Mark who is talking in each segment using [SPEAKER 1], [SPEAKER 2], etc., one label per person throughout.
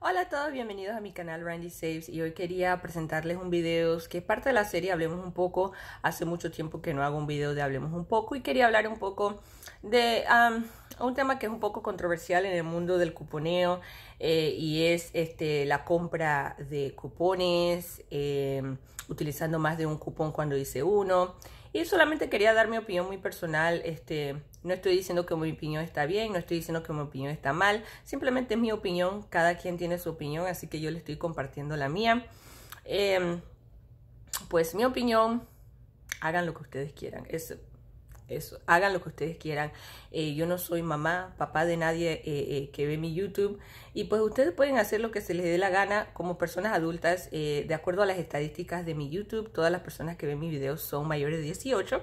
[SPEAKER 1] Hola a todos, bienvenidos a mi canal Randy Saves y hoy quería presentarles un video que es parte de la serie Hablemos un poco. Hace mucho tiempo que no hago un video de Hablemos un poco y quería hablar un poco de un tema que es un poco controversial en el mundo del cuponeo eh, y es este, la compra de cupones, em, utilizando más de un cupón cuando hice uno. Y solamente quería dar mi opinión muy personal este, no estoy diciendo que mi opinión está bien, no estoy diciendo que mi opinión está mal, simplemente es mi opinión, cada quien tiene su opinión, así que yo le estoy compartiendo la mía. Em, pues mi opinión, hagan lo que ustedes quieran. Es hagan lo que ustedes quieran. Eh, yo no soy mamá, papá de nadie eh, eh, que ve mi YouTube. Y pues ustedes pueden hacer lo que se les dé la gana como personas adultas. de acuerdo a las estadísticas de mi YouTube, todas las personas que ven mis videos son mayores de 18.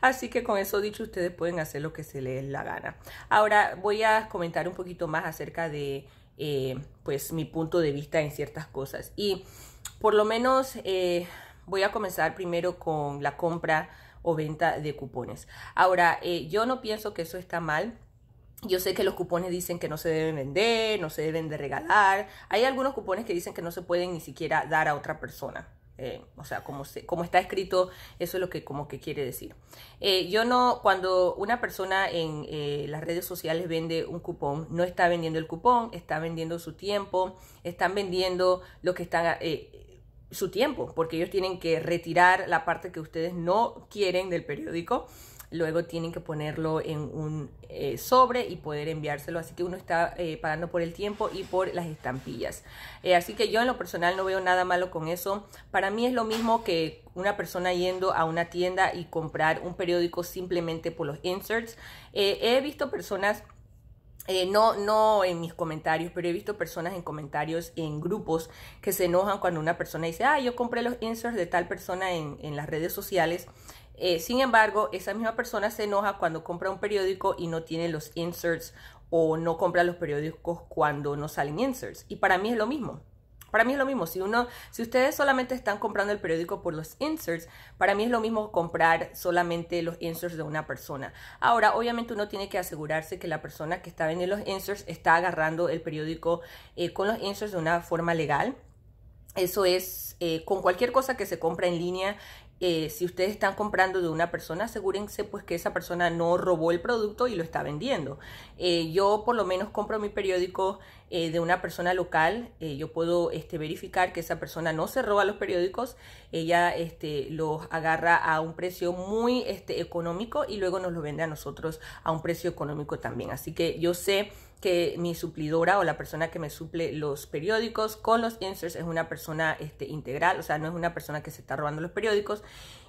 [SPEAKER 1] Así que con eso dicho, ustedes pueden hacer lo que se les dé la gana. Ahora voy a comentar un poquito más acerca de... pues mi punto de vista en ciertas cosas. Y por lo menos voy a comenzar primero con la compra o venta de cupones. Ahora, eh, yo no pienso que eso está mal. Yo sé que los cupones dicen que no se deben vender, no se deben de regalar. Hay algunos cupones que dicen que no se pueden ni siquiera dar a otra persona. Eh, o sea, como, se, como está escrito, eso es lo que como que quiere decir. Eh, yo no, cuando una persona en las redes sociales vende un cupón, no está vendiendo el cupón, está vendiendo su tiempo, están vendiendo lo que están su tiempo, porque ellos tienen que retirar la parte que ustedes no quieren del periódico, luego tienen que ponerlo en un eh, sobre y poder enviárselo, así que uno está eh, pagando por el tiempo y por las estampillas. Eh, así que yo en lo personal no veo nada malo con eso, para mí es lo mismo que una persona yendo a una tienda y comprar un periódico simplemente por los inserts. he visto personas eh, no, no en mis comentarios, pero he visto personas en comentarios en grupos que se enojan cuando una persona dice, ah, yo compré los inserts de tal persona en, las redes sociales. Eh, sin embargo, esa misma persona se enoja cuando compra un periódico y no tiene los inserts o no compra los periódicos cuando no salen inserts. Y para mí es lo mismo. Para mí es lo mismo, si uno, si ustedes solamente están comprando el periódico por los inserts, para mí es lo mismo comprar solamente los inserts de una persona. Ahora, obviamente uno tiene que asegurarse que la persona que está vendiendo los inserts está agarrando el periódico eh, con los inserts de una forma legal. Eso es eh, con cualquier cosa que se compra en línea, eh, si ustedes están comprando de una persona, asegúrense pues que esa persona no robó el producto y lo está vendiendo. Eh, yo por lo menos compro mi periódico eh, de una persona local, yo puedo este, verificar que esa persona no se roba los periódicos, ella este, los agarra a un precio muy este, económico y luego nos lo vende a nosotros a un precio económico también. Así que yo sé que mi suplidora o la persona que me suple los periódicos con los inserts es una persona este, integral, o sea, no es una persona que se está robando los periódicos.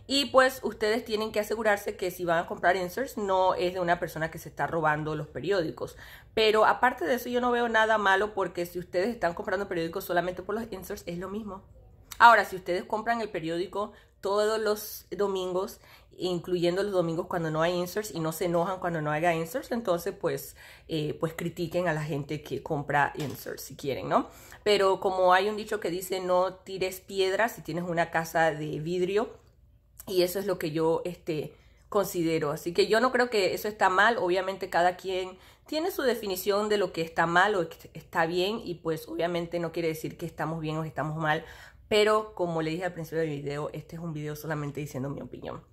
[SPEAKER 1] Y pues ustedes tienen que asegurarse que si van a comprar inserts no es de una persona que se está robando los periódicos. Pero aparte de eso yo no veo nada malo porque si ustedes están comprando periódicos solamente por los inserts es lo mismo. Ahora, si ustedes compran el periódico todos los domingos, incluyendo los domingos cuando no hay inserts y no se enojan cuando no haya inserts, entonces pues, eh, pues critiquen a la gente que compra inserts si quieren, ¿no? Pero como hay un dicho que dice no tires piedras si tienes una casa de vidrio y eso es lo que yo este, considero. Así que yo no creo que eso está mal, obviamente cada quien tiene su definición de lo que está mal o está bien y pues obviamente no quiere decir que estamos bien o estamos mal pero como le dije al principio del video, este es un video solamente diciendo mi opinión.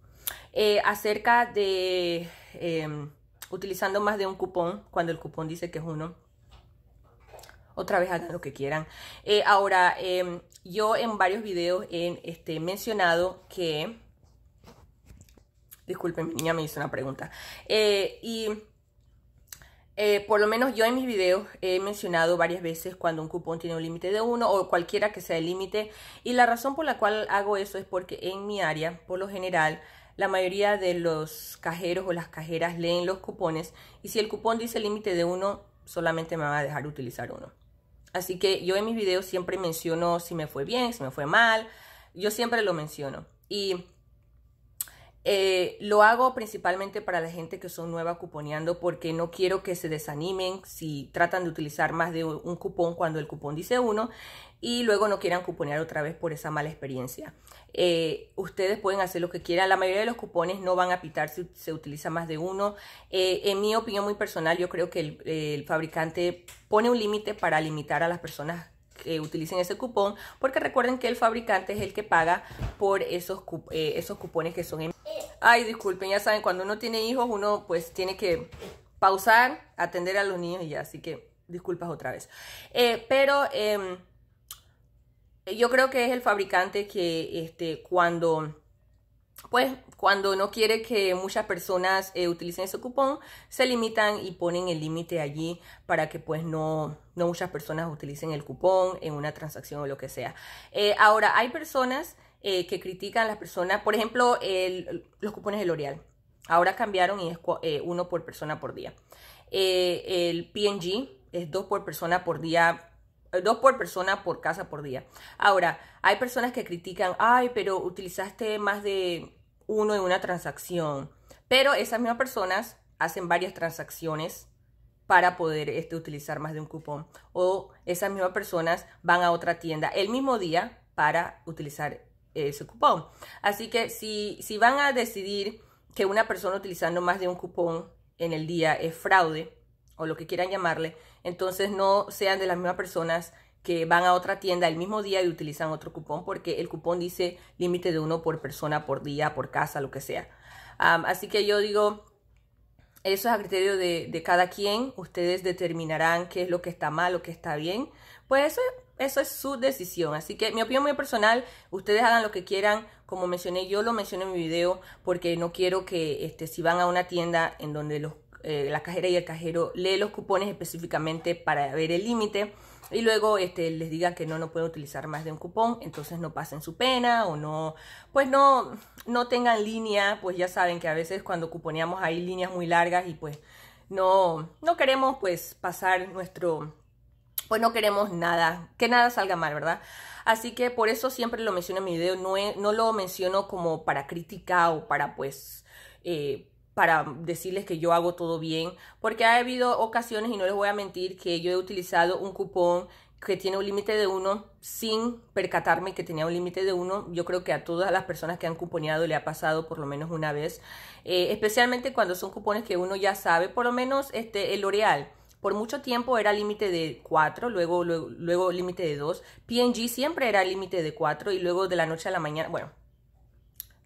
[SPEAKER 1] Eh, acerca de em, utilizando más de un cupón, cuando el cupón dice que es uno, otra vez hagan lo que quieran. Eh, ahora, em, yo en varios videos he este, mencionado que... Disculpen, mi niña me hizo una pregunta. Eh, y eh, por lo menos yo en mis videos he mencionado varias veces cuando un cupón tiene un límite de uno o cualquiera que sea el límite. Y la razón por la cual hago eso es porque en mi área, por lo general, la mayoría de los cajeros o las cajeras leen los cupones y si el cupón dice límite de uno, solamente me va a dejar utilizar uno. Así que yo en mis videos siempre menciono si me fue bien, si me fue mal, yo siempre lo menciono. Y eh, lo hago principalmente para la gente que son nueva cuponeando porque no quiero que se desanimen si tratan de utilizar más de un cupón cuando el cupón dice uno y luego no quieran cuponear otra vez por esa mala experiencia. Eh, ustedes pueden hacer lo que quieran. La mayoría de los cupones no van a pitar si se utiliza más de uno. Eh, en mi opinión muy personal, yo creo que el, fabricante pone un límite para limitar a las personas que utilicen ese cupón, porque recuerden que el fabricante es el que paga por esos, esos cupones que son en Ay, disculpen, ya saben, cuando uno tiene hijos, uno pues tiene que pausar, atender a los niños y ya, así que disculpas otra vez. Eh, pero em, yo creo que es el fabricante que este, cuando pues cuando no quiere que muchas personas eh, utilicen ese cupón, se limitan y ponen el límite allí para que pues no, no muchas personas utilicen el cupón en una transacción o lo que sea. Eh, ahora, hay personas eh, que critican las personas. Por ejemplo, los cupones de L'Oreal. Ahora cambiaron y es eh, uno por persona por día. Eh, el PNG es dos por persona por día. Dos por persona por casa por día. Ahora, hay personas que critican, ay, pero utilizaste más de uno en una transacción. Pero esas mismas personas hacen varias transacciones para poder este, utilizar más de un cupón. O esas mismas personas van a otra tienda el mismo día para utilizar eh, ese cupón. Así que si, si van a decidir que una persona utilizando más de un cupón en el día es fraude, o lo que quieran llamarle, entonces no sean de las mismas personas que van a otra tienda el mismo día y utilizan otro cupón porque el cupón dice límite de uno por persona, por día, por casa, lo que sea. así que yo digo, eso es a criterio de, cada quien. Ustedes determinarán qué es lo que está mal, o qué está bien. Pues eso eso es su decisión. Así que mi opinión muy personal, ustedes hagan lo que quieran. Como mencioné, yo lo mencioné en mi video porque no quiero que este, si van a una tienda en donde los, eh, la cajera y el cajero leen los cupones específicamente para ver el límite y luego este, les digan que no, no pueden utilizar más de un cupón, entonces no pasen su pena o no, pues no, no tengan línea, pues ya saben que a veces cuando cuponeamos hay líneas muy largas y pues no, no queremos pues pasar nuestro pues no queremos nada, que nada salga mal, ¿verdad? Así que por eso siempre lo menciono en mi video, no, no lo menciono como para crítica o para pues... Eh, para decirles que yo hago todo bien, porque ha habido ocasiones, y no les voy a mentir, que yo he utilizado un cupón que tiene un límite de uno sin percatarme que tenía un límite de uno. Yo creo que a todas las personas que han cuponeado le ha pasado por lo menos una vez, eh, especialmente cuando son cupones que uno ya sabe, por lo menos este, el L'Oreal. Por mucho tiempo era límite de 4, luego, luego, límite de 2. PNG siempre era límite de 4 y luego de la noche a la mañana, bueno,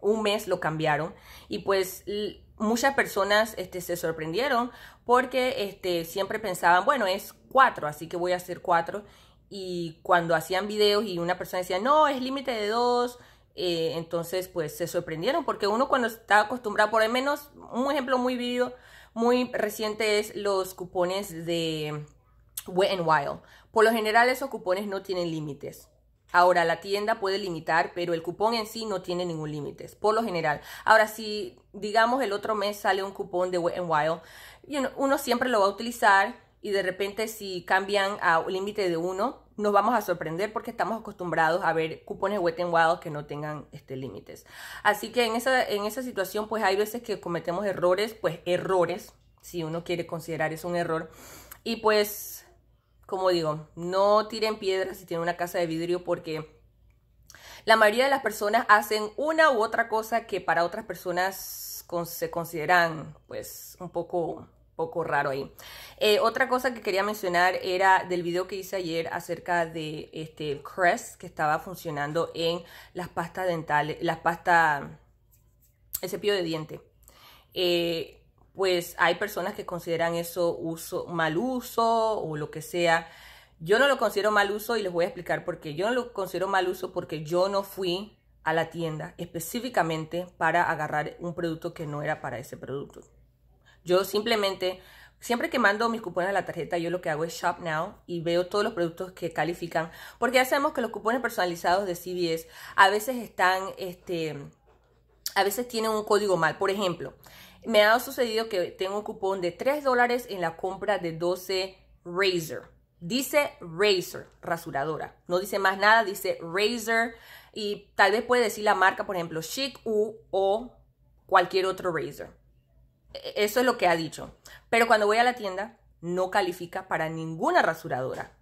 [SPEAKER 1] un mes lo cambiaron y pues muchas personas este, se sorprendieron porque este, siempre pensaban, bueno, es 4, así que voy a hacer 4. Y cuando hacían videos y una persona decía, no, es límite de 2, eh, entonces pues se sorprendieron porque uno cuando está acostumbrado, por lo menos un ejemplo muy vivido, muy reciente es los cupones de Wet n Wild. Por lo general esos cupones no tienen límites. Ahora, la tienda puede limitar, pero el cupón en sí no tiene ningún límite, por lo general. Ahora, si digamos el otro mes sale un cupón de Wet n Wild, uno siempre lo va a utilizar y de repente si cambian a un límite de uno, nos vamos a sorprender porque estamos acostumbrados a ver cupones wet and wild que no tengan este, límites. Así que en esa, en esa situación, pues hay veces que cometemos errores, pues errores, si uno quiere considerar eso un error. Y pues, como digo, no tiren piedras si tienen una casa de vidrio porque la mayoría de las personas hacen una u otra cosa que para otras personas se consideran pues un poco poco raro ahí. Eh, otra cosa que quería mencionar era del video que hice ayer acerca de este Crest que estaba funcionando en las pastas dentales, las pastas, ese cepillo de diente. Eh, pues hay personas que consideran eso uso, mal uso o lo que sea. Yo no lo considero mal uso y les voy a explicar por qué. Yo no lo considero mal uso porque yo no fui a la tienda específicamente para agarrar un producto que no era para ese producto. Yo simplemente, siempre que mando mis cupones a la tarjeta, yo lo que hago es Shop Now y veo todos los productos que califican. Porque ya sabemos que los cupones personalizados de CVS a veces están, este, a veces tienen un código mal. Por ejemplo, me ha sucedido que tengo un cupón de 3 dólares en la compra de 12 Razor. Dice Razor, rasuradora. No dice más nada, dice Razor. Y tal vez puede decir la marca, por ejemplo, Chic U o cualquier otro Razor. Eso es lo que ha dicho. Pero cuando voy a la tienda, no califica para ninguna rasuradora.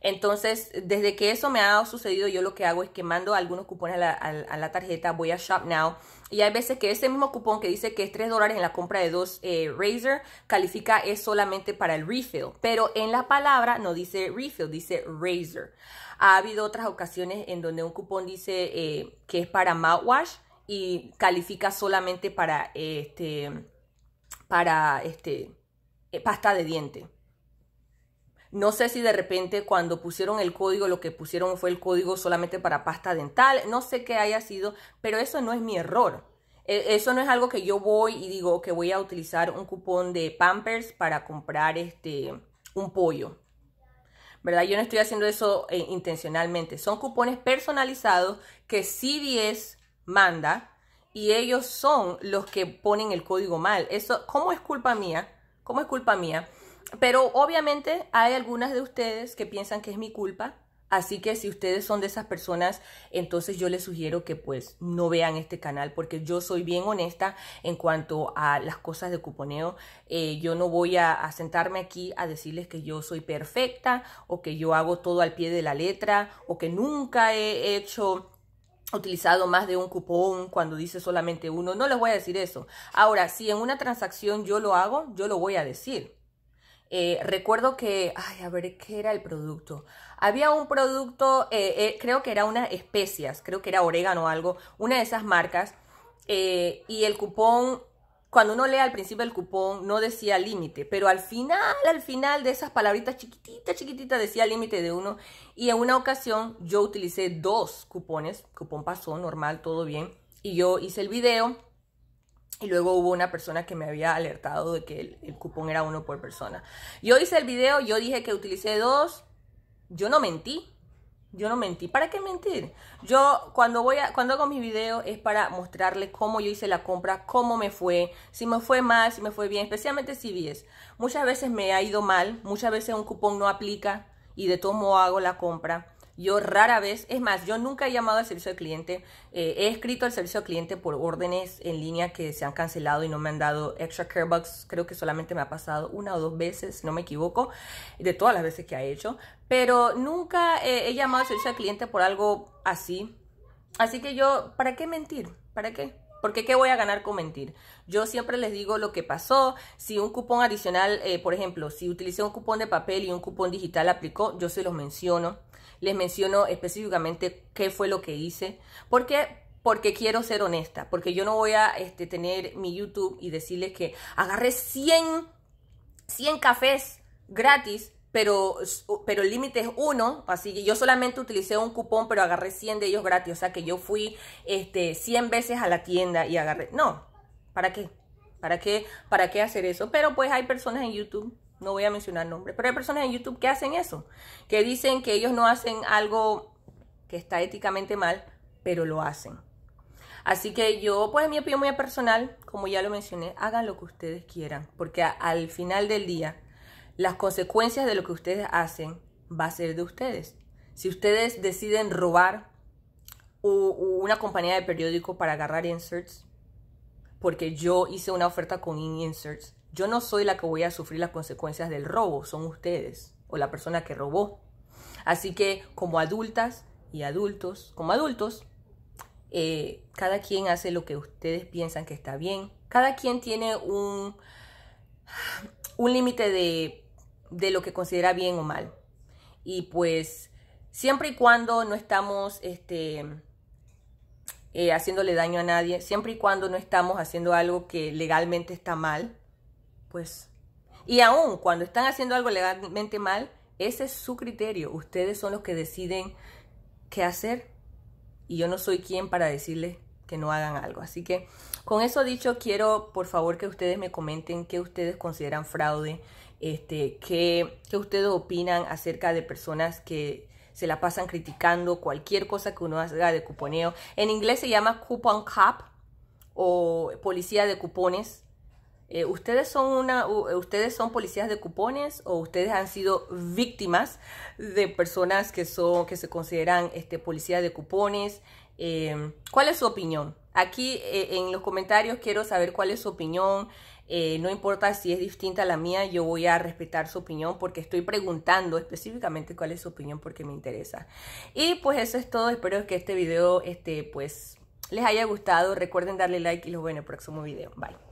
[SPEAKER 1] Entonces, desde que eso me ha sucedido, yo lo que hago es que mando algunos cupones a la, tarjeta, voy a Shop Now, y hay veces que ese mismo cupón que dice que es 3 dólares en la compra de dos eh, Razer, califica es solamente para el refill, pero en la palabra no dice refill, dice Razer. Ha habido otras ocasiones en donde un cupón dice eh, que es para mouthwash y califica solamente para eh, este para este, eh, pasta de diente. No sé si de repente cuando pusieron el código lo que pusieron fue el código solamente para pasta dental, no sé qué haya sido, pero eso no es mi error. E, eso no es algo que yo voy y digo que voy a utilizar un cupón de Pampers para comprar este un pollo. ¿Verdad? Yo no estoy haciendo eso eh, intencionalmente. Son cupones personalizados que 10 manda y ellos son los que ponen el código mal. Eso, ¿Cómo es culpa mía? ¿Cómo es culpa mía? Pero obviamente hay algunas de ustedes que piensan que es mi culpa. Así que si ustedes son de esas personas, entonces yo les sugiero que pues no vean este canal porque yo soy bien honesta en cuanto a las cosas de cuponeo. Eh, yo no voy a, a, sentarme aquí a decirles que yo soy perfecta o que yo hago todo al pie de la letra o que nunca he hecho utilizado más de un cupón cuando dice solamente uno. No les voy a decir eso. Ahora, si en una transacción yo lo hago, yo lo voy a decir. Eh, recuerdo que, ay, a ver, ¿qué era el producto? Había un producto, eh, eh, creo que era unas especias, creo que era orégano o algo, una de esas marcas, y el cupón cuando uno lea al principio el cupón no decía límite, pero al final, al final de esas palabritas chiquititas, chiquititas decía límite de uno. Y en una ocasión yo utilicé dos cupones, cupón pasó, normal, todo bien. Y yo hice el video y luego hubo una persona que me había alertado de que el, cupón era uno por persona. Yo hice el video, yo dije que utilicé dos, yo no mentí, yo no mentí. ¿Para qué mentir? Yo cuando voy a, cuando hago mi video es para mostrarles cómo yo hice la compra, cómo me fue, si me fue mal, si me fue bien, especialmente si vies. Muchas veces me ha ido mal, muchas veces un cupón no aplica y de todo modo hago la compra. Yo rara vez, es más, yo nunca he llamado al servicio al cliente, eh, he escrito al servicio al cliente por órdenes en línea que se han cancelado y no me han dado extra care box creo que solamente me ha pasado una o dos veces, no me equivoco, de todas las veces que ha hecho, pero nunca eh, he llamado al servicio al cliente por algo así. Así que yo, ¿para qué mentir? ¿Para qué? Porque ¿qué voy a ganar con mentir? Yo siempre les digo lo que pasó. Si un cupón adicional, eh, por ejemplo, si utilicé un cupón de papel y un cupón digital aplicó, yo se los menciono les menciono específicamente qué fue lo que hice. Porque porque quiero ser honesta, porque yo no voy a este, tener mi YouTube y decirles que agarré 100, cafés gratis, pero, pero el límite es uno, así que yo solamente utilicé un cupón, pero agarré 100 de ellos gratis, o sea que yo fui este, 100 veces a la tienda y agarré, no, ¿para qué? ¿Para qué? ¿Para qué hacer eso? Pero pues hay personas en YouTube no voy a mencionar nombres, pero hay personas en YouTube que hacen eso, que dicen que ellos no hacen algo que está éticamente mal, pero lo hacen. Así que yo, pues mi opinión muy personal, como ya lo mencioné, hagan lo que ustedes quieran, porque al final del día, las consecuencias de lo que ustedes hacen va a ser de ustedes. Si ustedes deciden robar una compañía de periódico para agarrar inserts, porque yo hice una oferta con inserts, yo no soy la que voy a sufrir las consecuencias del robo, son ustedes o la persona que robó. Así que como adultas y adultos, como adultos, eh, cada quien hace lo que ustedes piensan que está bien. Cada quien tiene un, un límite de, lo que considera bien o mal. Y pues siempre y cuando no estamos este, eh, haciéndole daño a nadie, siempre y cuando no estamos haciendo algo que legalmente está mal, pues... Y aún cuando están haciendo algo legalmente mal, ese es su criterio. Ustedes son los que deciden qué hacer. Y yo no soy quien para decirles que no hagan algo. Así que con eso dicho, quiero por favor que ustedes me comenten qué ustedes consideran fraude, este, qué, qué ustedes opinan acerca de personas que se la pasan criticando cualquier cosa que uno haga de cuponeo. En inglés se llama coupon cop o policía de cupones. Eh, ¿Ustedes son una, eh, ustedes son policías de cupones o ustedes han sido víctimas de personas que son, que se consideran este, policías de cupones? Eh, ¿Cuál es su opinión? Aquí en los comentarios quiero saber cuál es su opinión. no importa si es distinta a la mía, yo voy a respetar su opinión porque estoy preguntando específicamente cuál es su opinión porque me interesa. Y pues eso es todo. Espero que este video este, pues, les haya gustado. Recuerden darle like y los veo en el próximo video. Bye.